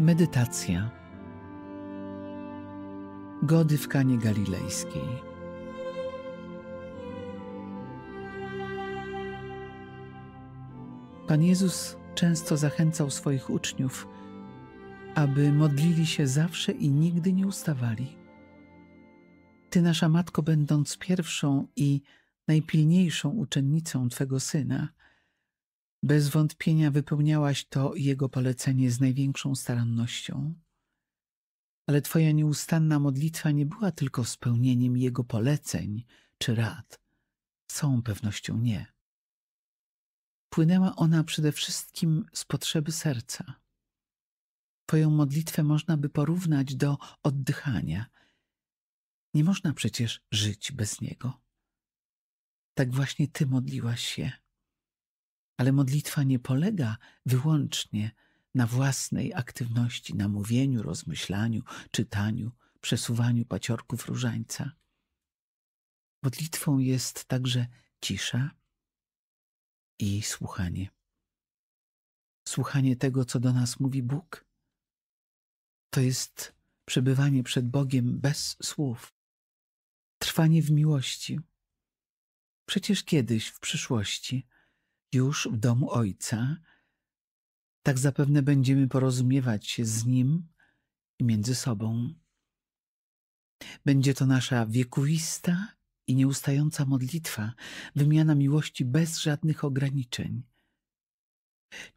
Medytacja. Gody w Kanie Galilejskiej. Pan Jezus często zachęcał swoich uczniów, aby modlili się zawsze i nigdy nie ustawali. Ty, nasza matko, będąc pierwszą i najpilniejszą uczennicą twego syna, bez wątpienia wypełniałaś to jego polecenie z największą starannością, ale twoja nieustanna modlitwa nie była tylko spełnieniem jego poleceń czy rad. Z całą pewnością nie. Płynęła ona przede wszystkim z potrzeby serca. Twoją modlitwę można by porównać do oddychania. Nie można przecież żyć bez niego. Tak właśnie ty modliłaś się ale modlitwa nie polega wyłącznie na własnej aktywności, na mówieniu, rozmyślaniu, czytaniu, przesuwaniu paciorków różańca. Modlitwą jest także cisza i słuchanie. Słuchanie tego, co do nas mówi Bóg, to jest przebywanie przed Bogiem bez słów, trwanie w miłości. Przecież kiedyś w przyszłości już w domu Ojca, tak zapewne będziemy porozumiewać się z Nim i między sobą. Będzie to nasza wiekuista i nieustająca modlitwa, wymiana miłości bez żadnych ograniczeń.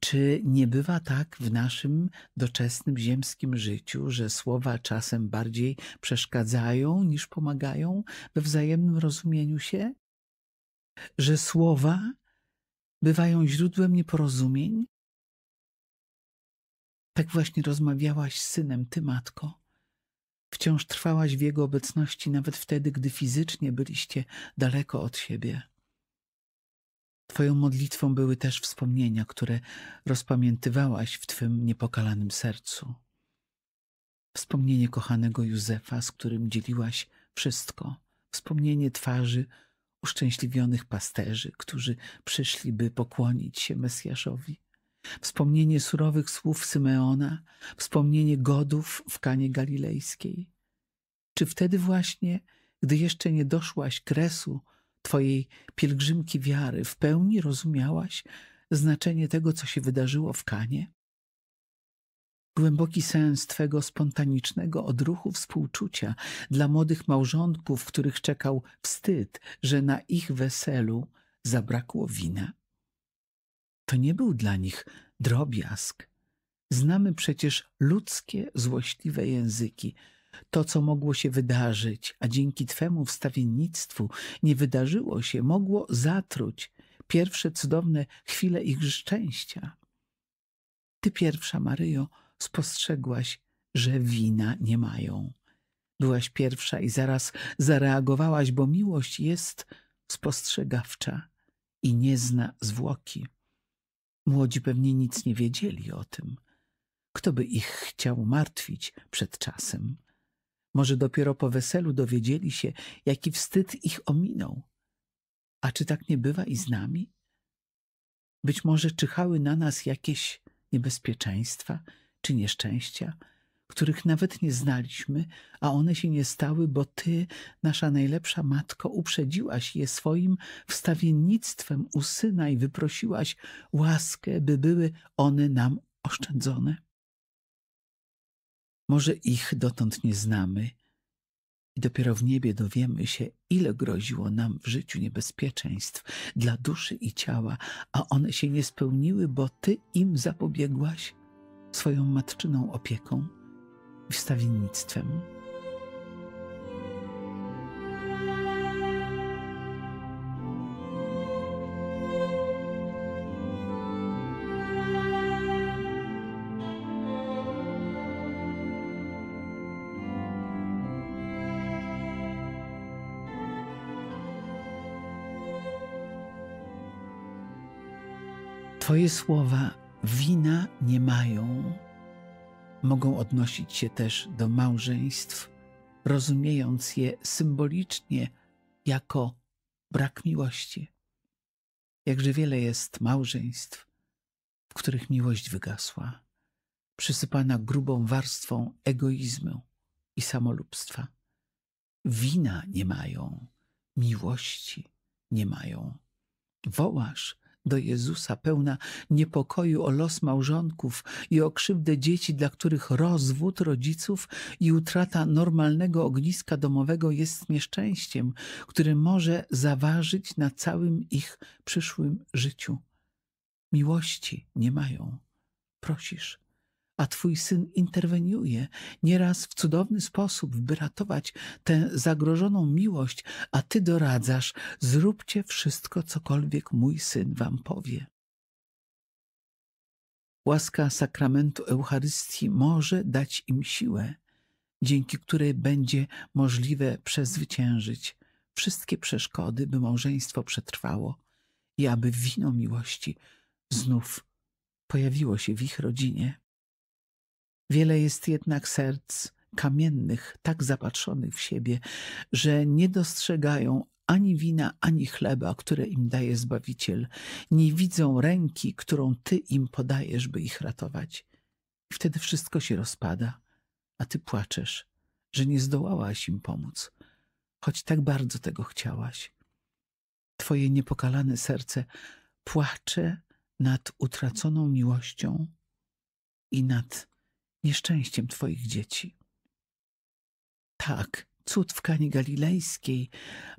Czy nie bywa tak w naszym doczesnym ziemskim życiu, że słowa czasem bardziej przeszkadzają niż pomagają we wzajemnym rozumieniu się? Że słowa bywają źródłem nieporozumień? Tak właśnie rozmawiałaś z synem, ty matko. Wciąż trwałaś w jego obecności nawet wtedy, gdy fizycznie byliście daleko od siebie. Twoją modlitwą były też wspomnienia, które rozpamiętywałaś w twym niepokalanym sercu. Wspomnienie kochanego Józefa, z którym dzieliłaś wszystko, wspomnienie twarzy, uszczęśliwionych pasterzy, którzy przyszliby pokłonić się Mesjaszowi. Wspomnienie surowych słów Symeona, wspomnienie godów w Kanie Galilejskiej. Czy wtedy właśnie, gdy jeszcze nie doszłaś kresu Twojej pielgrzymki wiary, w pełni rozumiałaś znaczenie tego, co się wydarzyło w Kanie? głęboki sens Twego spontanicznego odruchu współczucia dla młodych małżonków, których czekał wstyd, że na ich weselu zabrakło wina. To nie był dla nich drobiazg. Znamy przecież ludzkie, złośliwe języki. To, co mogło się wydarzyć, a dzięki Twemu wstawiennictwu nie wydarzyło się, mogło zatruć pierwsze cudowne chwile ich szczęścia. Ty pierwsza, Maryjo, spostrzegłaś, że wina nie mają. Byłaś pierwsza i zaraz zareagowałaś, bo miłość jest spostrzegawcza i nie zna zwłoki. Młodzi pewnie nic nie wiedzieli o tym. Kto by ich chciał martwić przed czasem? Może dopiero po weselu dowiedzieli się, jaki wstyd ich ominął. A czy tak nie bywa i z nami? Być może czyhały na nas jakieś niebezpieczeństwa, czy nieszczęścia, których nawet nie znaliśmy, a one się nie stały, bo Ty, nasza najlepsza matko, uprzedziłaś je swoim wstawiennictwem u syna i wyprosiłaś łaskę, by były one nam oszczędzone. Może ich dotąd nie znamy i dopiero w niebie dowiemy się, ile groziło nam w życiu niebezpieczeństw dla duszy i ciała, a one się nie spełniły, bo Ty im zapobiegłaś swoją matczyną opieką i wstawiennictwem. Twoje słowa wina nie mają. Mogą odnosić się też do małżeństw, rozumiejąc je symbolicznie jako brak miłości. Jakże wiele jest małżeństw, w których miłość wygasła, przysypana grubą warstwą egoizmu i samolubstwa. Wina nie mają, miłości nie mają. Wołasz, do Jezusa, pełna niepokoju o los małżonków i o krzywdę dzieci, dla których rozwód rodziców i utrata normalnego ogniska domowego jest nieszczęściem, które może zaważyć na całym ich przyszłym życiu. Miłości nie mają. Prosisz, a twój syn interweniuje nieraz w cudowny sposób, by ratować tę zagrożoną miłość, a ty doradzasz, zróbcie wszystko, cokolwiek mój syn wam powie. Łaska sakramentu Eucharystii może dać im siłę, dzięki której będzie możliwe przezwyciężyć wszystkie przeszkody, by małżeństwo przetrwało i aby wino miłości znów pojawiło się w ich rodzinie. Wiele jest jednak serc kamiennych, tak zapatrzonych w siebie, że nie dostrzegają ani wina, ani chleba, które im daje Zbawiciel. Nie widzą ręki, którą Ty im podajesz, by ich ratować. I wtedy wszystko się rozpada, a Ty płaczesz, że nie zdołałaś im pomóc, choć tak bardzo tego chciałaś. Twoje niepokalane serce płacze nad utraconą miłością i nad nieszczęściem Twoich dzieci. Tak, cud w Kanie Galilejskiej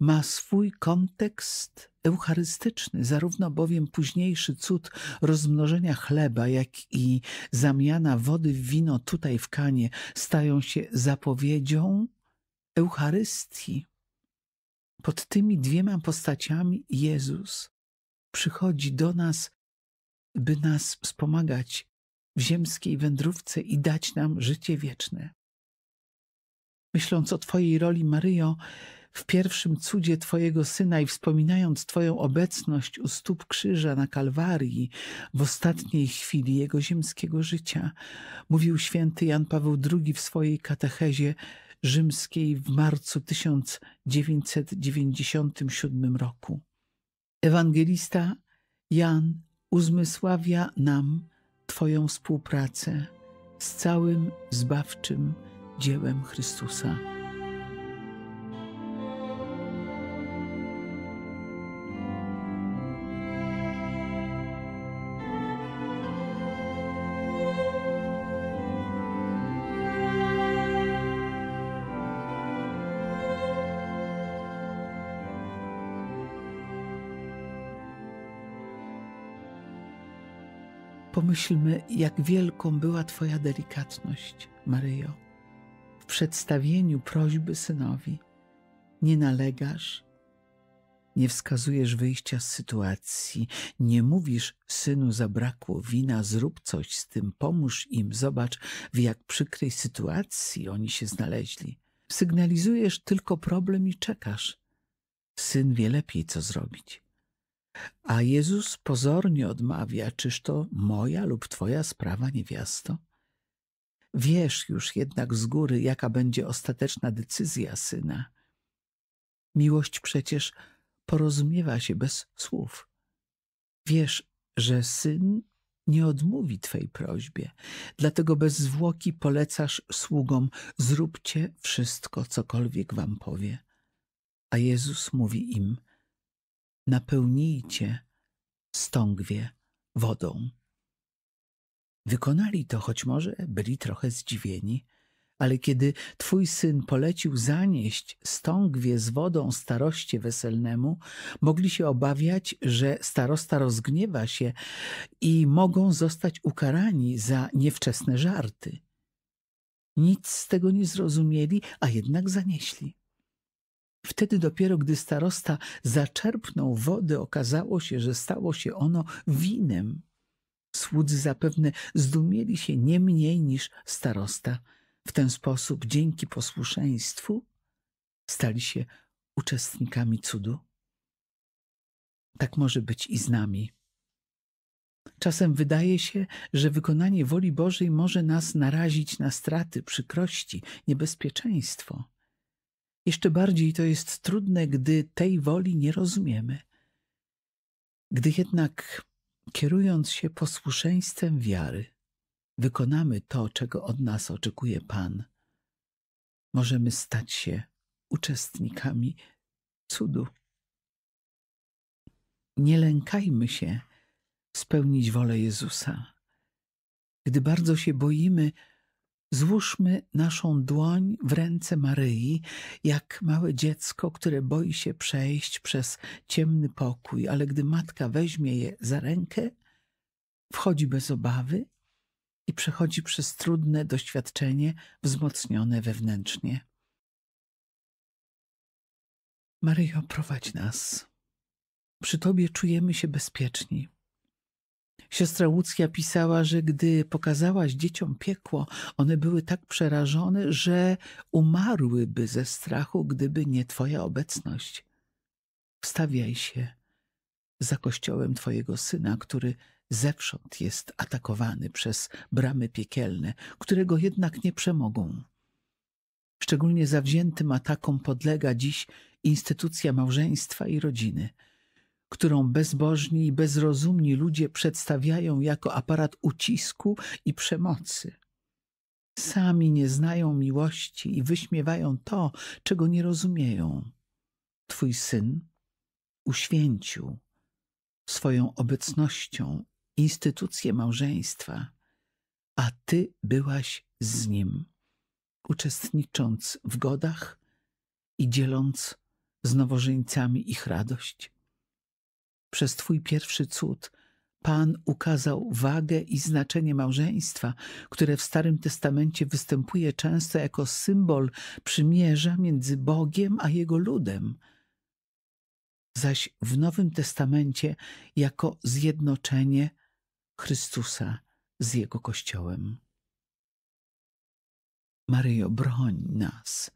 ma swój kontekst eucharystyczny, zarówno bowiem późniejszy cud rozmnożenia chleba, jak i zamiana wody w wino tutaj w Kanie stają się zapowiedzią Eucharystii. Pod tymi dwiema postaciami Jezus przychodzi do nas, by nas wspomagać w ziemskiej wędrówce i dać nam życie wieczne. Myśląc o Twojej roli, Maryjo, w pierwszym cudzie Twojego Syna i wspominając Twoją obecność u stóp krzyża na Kalwarii w ostatniej chwili Jego ziemskiego życia, mówił święty Jan Paweł II w swojej katechezie rzymskiej w marcu 1997 roku. Ewangelista Jan uzmysławia nam, Twoją współpracę z całym zbawczym dziełem Chrystusa. Pomyślmy, jak wielką była Twoja delikatność, Maryjo, w przedstawieniu prośby synowi. Nie nalegasz, nie wskazujesz wyjścia z sytuacji, nie mówisz, synu, zabrakło wina, zrób coś z tym, pomóż im, zobacz, w jak przykrej sytuacji oni się znaleźli. Sygnalizujesz tylko problem i czekasz. Syn wie lepiej, co zrobić. A Jezus pozornie odmawia, czyż to moja lub twoja sprawa, niewiasto? Wiesz już jednak z góry, jaka będzie ostateczna decyzja syna. Miłość przecież porozumiewa się bez słów. Wiesz, że syn nie odmówi Twej prośbie, dlatego bez zwłoki polecasz sługom: zróbcie wszystko, cokolwiek wam powie. A Jezus mówi im: napełnijcie stągwie wodą. Wykonali to, choć może byli trochę zdziwieni, ale kiedy twój syn polecił zanieść stągwie z wodą staroście weselnemu, mogli się obawiać, że starosta rozgniewa się i mogą zostać ukarani za niewczesne żarty. Nic z tego nie zrozumieli, a jednak zanieśli. Wtedy dopiero, gdy starosta zaczerpnął wody, okazało się, że stało się ono winem. Słudzy zapewne zdumieli się nie mniej niż starosta. W ten sposób, dzięki posłuszeństwu, stali się uczestnikami cudu. Tak może być i z nami. Czasem wydaje się, że wykonanie woli Bożej może nas narazić na straty, przykrości, niebezpieczeństwo. Jeszcze bardziej to jest trudne, gdy tej woli nie rozumiemy. Gdy jednak, kierując się posłuszeństwem wiary, wykonamy to, czego od nas oczekuje Pan, możemy stać się uczestnikami cudu. Nie lękajmy się spełnić wolę Jezusa. Gdy bardzo się boimy, Złóżmy naszą dłoń w ręce Maryi, jak małe dziecko, które boi się przejść przez ciemny pokój, ale gdy matka weźmie je za rękę, wchodzi bez obawy i przechodzi przez trudne doświadczenie wzmocnione wewnętrznie. Maryjo, prowadź nas. Przy Tobie czujemy się bezpieczni. Siostra Łódzka pisała, że gdy pokazałaś dzieciom piekło, one były tak przerażone, że umarłyby ze strachu, gdyby nie Twoja obecność. Wstawiaj się za kościołem Twojego syna, który zewsząd jest atakowany przez bramy piekielne, którego jednak nie przemogą. Szczególnie zawziętym atakom podlega dziś instytucja małżeństwa i rodziny – którą bezbożni i bezrozumni ludzie przedstawiają jako aparat ucisku i przemocy. Sami nie znają miłości i wyśmiewają to, czego nie rozumieją. Twój syn uświęcił swoją obecnością instytucję małżeństwa, a ty byłaś z nim, uczestnicząc w godach i dzieląc z nowożeńcami ich radość przez Twój pierwszy cud Pan ukazał wagę i znaczenie małżeństwa, które w Starym Testamencie występuje często jako symbol przymierza między Bogiem a Jego ludem, zaś w Nowym Testamencie jako zjednoczenie Chrystusa z Jego Kościołem. Maryjo, broń nas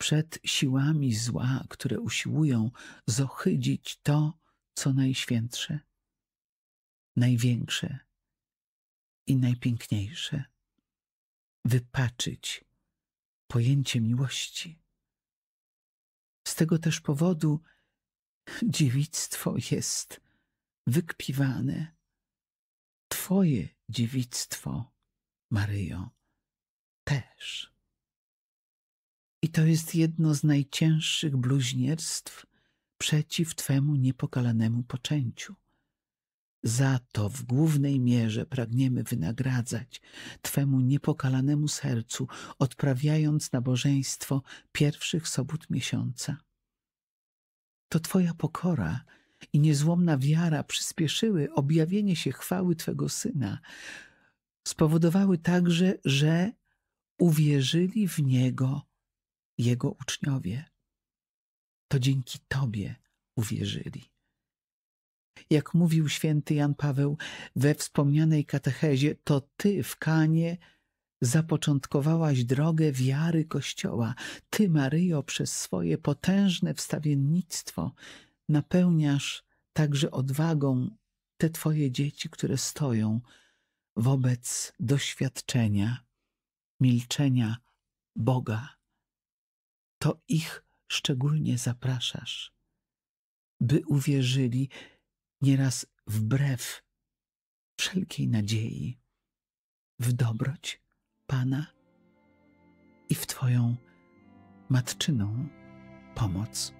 przed siłami zła, które usiłują zohydzić to, co najświętsze, największe i najpiękniejsze. Wypaczyć pojęcie miłości. Z tego też powodu dziewictwo jest wykpiwane. Twoje dziewictwo, Maryjo, też. I to jest jedno z najcięższych bluźnierstw, przeciw Twemu niepokalanemu poczęciu. Za to w głównej mierze pragniemy wynagradzać Twemu niepokalanemu sercu, odprawiając nabożeństwo pierwszych sobot miesiąca. To Twoja pokora i niezłomna wiara przyspieszyły objawienie się chwały Twego Syna, spowodowały także, że uwierzyli w Niego Jego uczniowie to dzięki Tobie uwierzyli. Jak mówił święty Jan Paweł we wspomnianej katechezie, to Ty w Kanie zapoczątkowałaś drogę wiary Kościoła. Ty, Maryjo, przez swoje potężne wstawiennictwo napełniasz także odwagą te Twoje dzieci, które stoją wobec doświadczenia, milczenia Boga. To ich szczególnie zapraszasz, by uwierzyli nieraz wbrew wszelkiej nadziei w dobroć Pana i w Twoją matczyną pomoc.